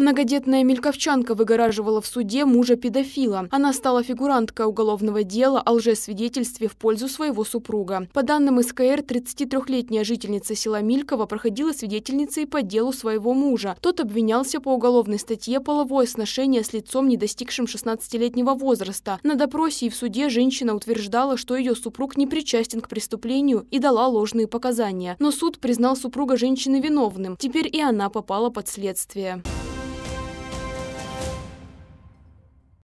Многодетная мельковчанка выгораживала в суде мужа-педофила. Она стала фигуранткой уголовного дела о лжесвидетельстве в пользу своего супруга. По данным СКР, 33-летняя жительница села Милькова проходила свидетельницей по делу своего мужа. Тот обвинялся по уголовной статье «Половое сношение с лицом, не достигшим 16-летнего возраста». На допросе и в суде женщина утверждала, что ее супруг не причастен к преступлению и дала ложные показания. Но суд признал супруга женщины виновным. Теперь и она попала под следствие.